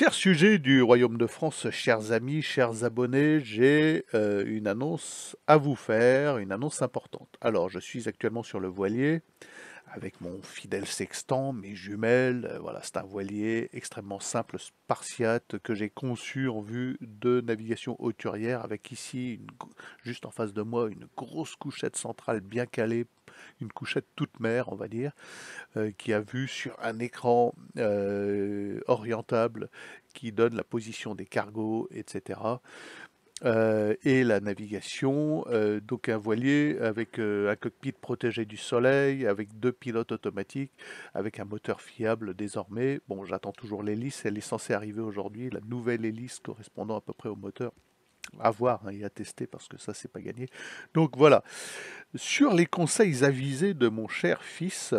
Chers sujets du Royaume de France, chers amis, chers abonnés, j'ai euh, une annonce à vous faire, une annonce importante. Alors, je suis actuellement sur le voilier avec mon fidèle sextant, mes jumelles. Euh, voilà, c'est un voilier extrêmement simple, spartiate, que j'ai conçu en vue de navigation hauturière, avec ici, juste en face de moi, une grosse couchette centrale bien calée, une couchette toute mer, on va dire, euh, qui a vu sur un écran euh, orientable qui donne la position des cargos, etc. Euh, et la navigation, euh, donc un voilier avec euh, un cockpit protégé du soleil, avec deux pilotes automatiques, avec un moteur fiable désormais. Bon, j'attends toujours l'hélice, elle est censée arriver aujourd'hui, la nouvelle hélice correspondant à peu près au moteur à voir hein, et à tester parce que ça c'est pas gagné. Donc voilà. Sur les conseils avisés de mon cher fils,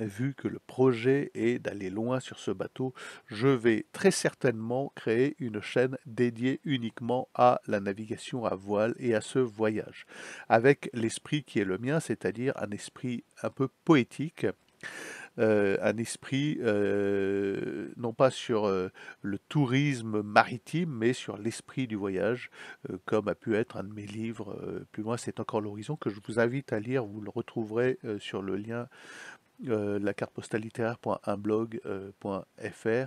vu que le projet est d'aller loin sur ce bateau, je vais très certainement créer une chaîne dédiée uniquement à la navigation à voile et à ce voyage, avec l'esprit qui est le mien, c'est-à-dire un esprit un peu poétique. Euh, un esprit euh, non pas sur euh, le tourisme maritime, mais sur l'esprit du voyage, comme a pu être un de mes livres plus loin, c'est encore l'horizon, que je vous invite à lire, vous le retrouverez sur le lien euh, la carte postale littéraire.unblog.fr. Euh,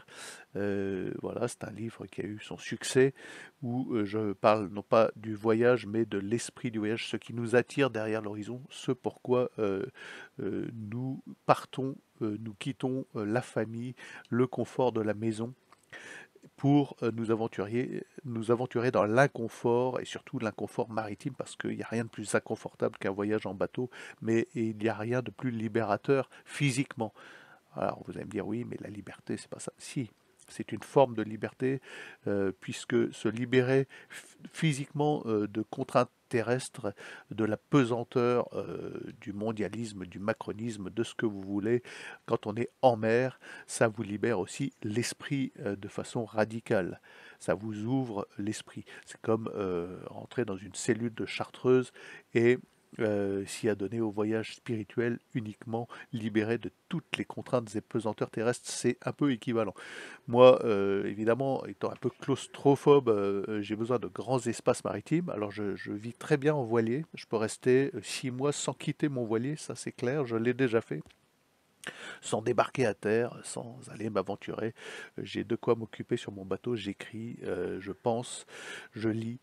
euh, voilà, c'est un livre qui a eu son succès où je parle non pas du voyage mais de l'esprit du voyage, ce qui nous attire derrière l'horizon, ce pourquoi nous partons, nous quittons la famille, le confort de la maison pour euh, nous, nous aventurer dans l'inconfort et surtout l'inconfort maritime parce qu'il n'y a rien de plus inconfortable qu'un voyage en bateau, mais il n'y a rien de plus libérateur physiquement. Alors vous allez me dire oui, mais la liberté, c'est pas ça. Si, c'est une forme de liberté, euh, puisque se libérer physiquement euh, de contraintes terrestres, de la pesanteur euh, du mondialisme, du macronisme, de ce que vous voulez, quand on est en mer, ça vous libère aussi l'esprit de façon radicale. Ça vous ouvre l'esprit. C'est comme rentrer dans une cellule de chartreuse et euh, s'y a donné au voyage spirituel uniquement libéré de toutes les contraintes et pesanteurs terrestres. C'est un peu équivalent. Moi, euh, évidemment, étant un peu claustrophobe, euh, j'ai besoin de grands espaces maritimes. Alors, je, je, vis très bien en voilier. Je peux rester six mois sans quitter mon voilier, ça c'est clair, je l'ai déjà fait. Sans débarquer à terre, sans aller m'aventurer, j'ai de quoi m'occuper sur mon bateau. J'écris, je pense, je lis.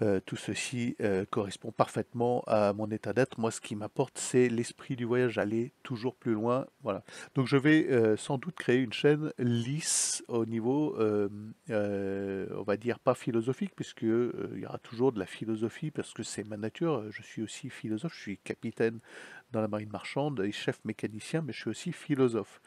Euh, tout ceci euh, correspond parfaitement à mon état d'être. Moi, ce qui m'apporte, c'est l'esprit du voyage, aller toujours plus loin. Voilà. Donc, je vais euh, sans doute créer une chaîne lisse au niveau, on va dire, pas philosophique, puisque il y aura toujours de la philosophie, parce que c'est ma nature. Je suis aussi philosophe. Je suis capitaine dans la marine marchande et chef mécanicien, mais je suis aussi philosophe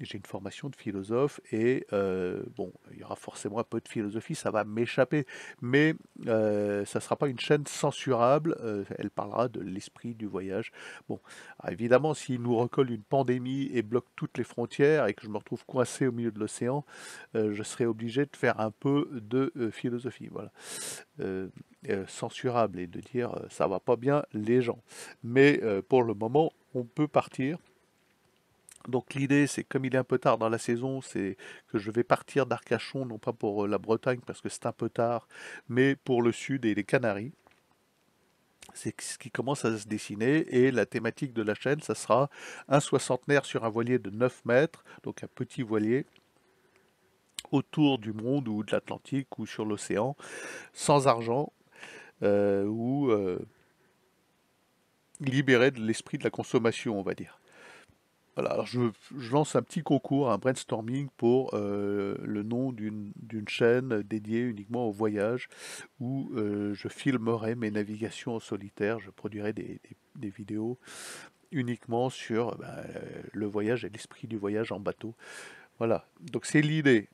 j'ai une formation de philosophe et euh, bon, il y aura forcément un peu de philosophie, ça va m'échapper, mais euh, ça ne sera pas une chaîne censurable, euh, elle parlera de l'esprit du voyage. Bon, ah, évidemment, s'il nous recolle une pandémie et bloque toutes les frontières et que je me retrouve coincé au milieu de l'océan, je serai obligé de faire un peu de philosophie, voilà. censurable et de dire ça va pas bien les gens. Mais pour le moment, on peut partir donc l'idée, c'est comme il est un peu tard dans la saison, c'est que je vais partir d'Arcachon, non pas pour euh, la Bretagne parce que c'est un peu tard, mais pour le sud et les Canaries. C'est ce qui commence à se dessiner et la thématique de la chaîne, ça sera un soixantenaire sur un voilier de 9 mètres, donc un petit voilier autour du monde ou de l'Atlantique ou sur l'océan, sans argent euh, ou euh, libéré de l'esprit de la consommation, on va dire. Voilà, alors je, lance un petit concours, un brainstorming pour euh, le nom d'une chaîne dédiée uniquement au voyage où euh, je filmerai mes navigations en solitaire, je produirai des, vidéos uniquement sur bah, le voyage et l'esprit du voyage en bateau. Voilà, donc c'est l'idée.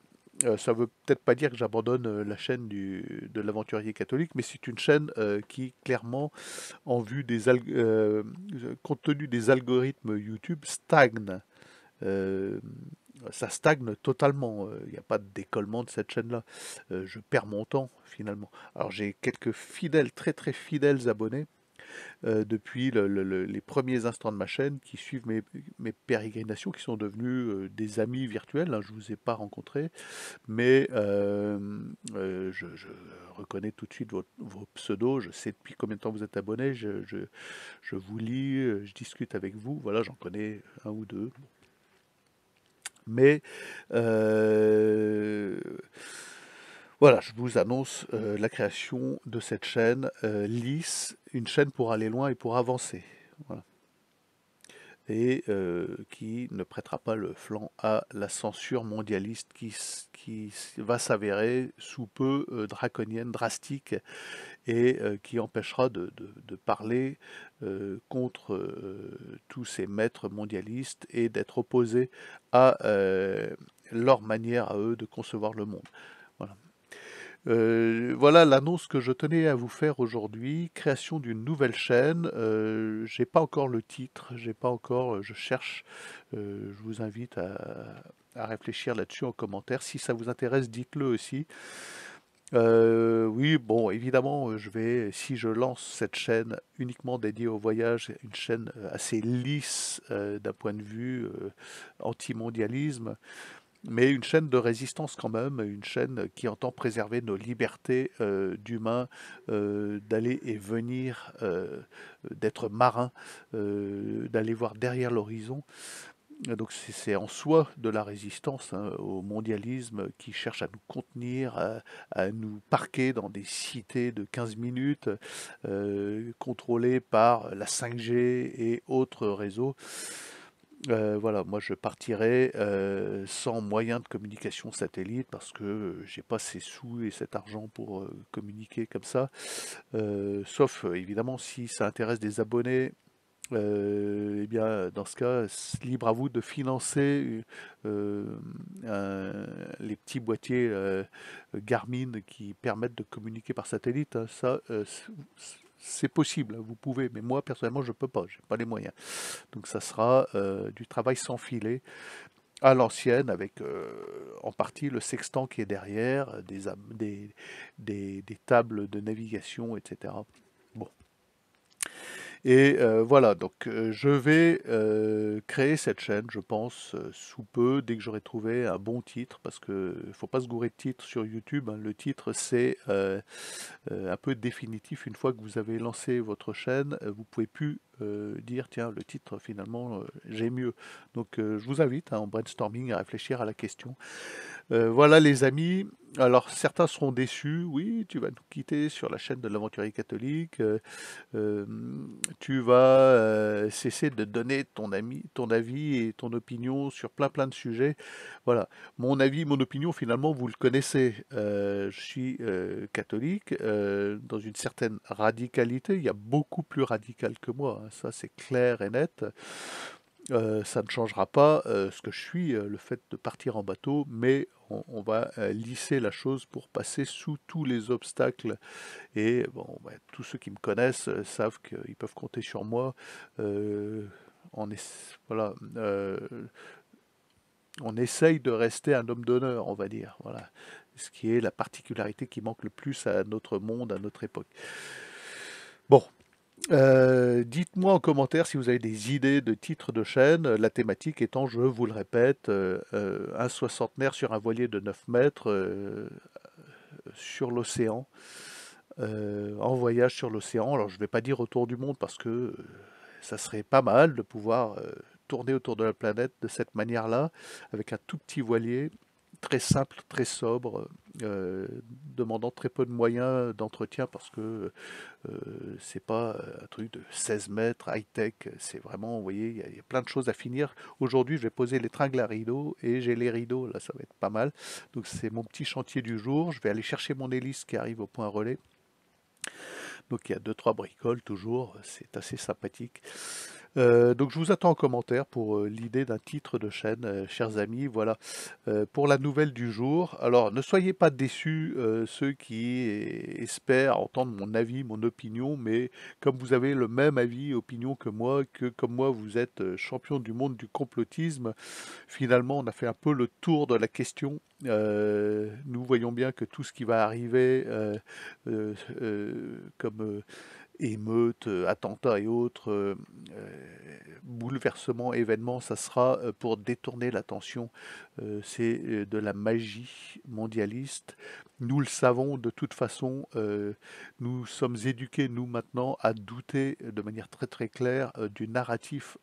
Euh, ça ne veut peut-être pas dire que j'abandonne euh, la chaîne du, de l'aventurier catholique, mais c'est une chaîne euh, qui, clairement, en vue des des algorithmes YouTube, stagne. ça stagne totalement. Il n'y a pas de décollement de cette chaîne-là. je perds mon temps, finalement. Alors, j'ai quelques fidèles, très très fidèles abonnés euh, depuis les premiers instants de ma chaîne qui suivent mes, pérégrinations, qui sont devenus euh, des amis virtuels. Hein, je ne vous ai pas rencontré, mais euh, je, reconnais tout de suite vos, pseudos. Je sais depuis combien de temps vous êtes abonné. Je, je, vous lis, je discute avec vous. Voilà, j'en connais un ou deux. Mais voilà, je vous annonce euh, la création de cette chaîne euh, LIS, une chaîne pour aller loin et pour avancer. Et euh, qui ne prêtera pas le flanc à la censure mondialiste qui, va s'avérer sous peu draconienne, drastique, et qui empêchera de, de parler contre tous ces maîtres mondialistes et d'être opposé à leur manière à eux de concevoir le monde. Euh, voilà l'annonce que je tenais à vous faire aujourd'hui. Création d'une nouvelle chaîne. Euh, j'ai pas encore le titre, j'ai pas encore. Euh, je cherche. Euh, je vous invite à, réfléchir là-dessus en commentaire. Si ça vous intéresse, dites-le aussi. oui, bon, évidemment, je vais, si je lance cette chaîne uniquement dédiée au voyage, une chaîne assez lisse d'un point de vue anti-mondialisme, mais une chaîne de résistance quand même, une chaîne qui entend préserver nos libertés euh, d'humains, euh, d'aller et venir, euh, d'être marin, d'aller voir derrière l'horizon. Donc c'est en soi de la résistance hein, au mondialisme qui cherche à nous contenir, à, à, nous parquer dans des cités de 15 minutes, contrôlées par la 5G et autres réseaux. Euh, voilà, moi je partirai euh, sans moyen de communication satellite parce que j'ai pas ces sous et cet argent pour euh, communiquer comme ça. sauf évidemment si ça intéresse des abonnés, eh bien dans ce cas, libre à vous de financer les petits boîtiers Garmin qui permettent de communiquer par satellite. Hein. ça, c'est possible, vous pouvez, mais moi personnellement je ne peux pas, je n'ai pas les moyens. Donc ça sera euh, du travail sans filet à l'ancienne, avec euh, en partie le sextant qui est derrière, des, des, des tables de navigation, etc. Et euh, voilà, donc euh, je vais euh, créer cette chaîne, je pense, sous peu, dès que j'aurai trouvé un bon titre, parce que faut pas se gourer de titre sur YouTube. Hein. le titre, c'est un peu définitif. Une fois que vous avez lancé votre chaîne, vous pouvez plus euh, dire tiens le titre finalement euh, j'ai mieux. Donc euh, je vous invite hein, en brainstorming à réfléchir à la question. voilà les amis. Alors certains seront déçus, oui, tu vas nous quitter sur la chaîne de l'aventurier catholique, tu vas cesser de donner ton, ami, ton avis et ton opinion sur plein plein de sujets. Voilà, mon avis, mon opinion, finalement, vous le connaissez. je suis catholique, dans une certaine radicalité, il y a beaucoup plus radical que moi, hein ça c'est clair et net. Euh, ça ne changera pas euh, ce que je suis, euh, le fait de partir en bateau, mais on, va lisser la chose pour passer sous tous les obstacles. Et bon, bah, tous ceux qui me connaissent savent qu'ils peuvent compter sur moi. on est, on essaye de rester un homme d'honneur, on va dire. Voilà, ce qui est la particularité qui manque le plus à notre monde, à notre époque. Bon, euh, dites-moi en commentaire si vous avez des idées de titres de chaîne, la thématique étant, je vous le répète, euh, euh, un soixantenaire sur un voilier de 9 mètres sur l'océan, en voyage sur l'océan. Alors je ne vais pas dire autour du monde parce que ça serait pas mal de pouvoir tourner autour de la planète de cette manière-là, avec un tout petit voilier, très simple, très sobre. Euh, demandant très peu de moyens d'entretien parce que euh, c'est pas un truc de 16 mètres high-tech, c'est vraiment, vous voyez, il y, a plein de choses à finir. Aujourd'hui, je vais poser les tringles à rideaux et j'ai les rideaux, là ça va être pas mal. Donc c'est mon petit chantier du jour, je vais aller chercher mon hélice qui arrive au point relais. Donc il y a 2-3 bricoles toujours, c'est assez sympathique. Euh, donc je vous attends en commentaire pour euh, l'idée d'un titre de chaîne, euh, chers amis. Voilà pour la nouvelle du jour. Alors ne soyez pas déçus ceux qui espèrent entendre mon avis, mon opinion, mais comme vous avez le même avis, opinion que moi, que comme moi vous êtes champion du monde du complotisme, finalement on a fait un peu le tour de la question. nous voyons bien que tout ce qui va arriver comme émeutes, euh, attentats et autres euh, euh, bouleversement, événement, ça sera euh, pour détourner l'attention. Euh, c'est euh, de la magie mondialiste. Nous le savons de toute façon, nous sommes éduqués, nous maintenant, à douter de manière très très claire du narratif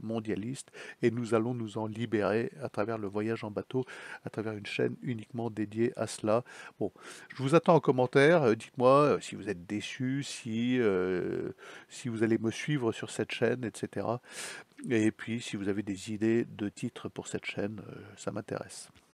mondialiste et nous allons nous en libérer à travers le voyage en bateau, à travers une chaîne uniquement dédiée à cela. Bon, je vous attends en commentaire, dites-moi si vous êtes déçu, si, si vous allez me suivre sur cette chaîne, etc. Et puis, si vous avez des idées de titres pour cette chaîne, euh, ça m'intéresse.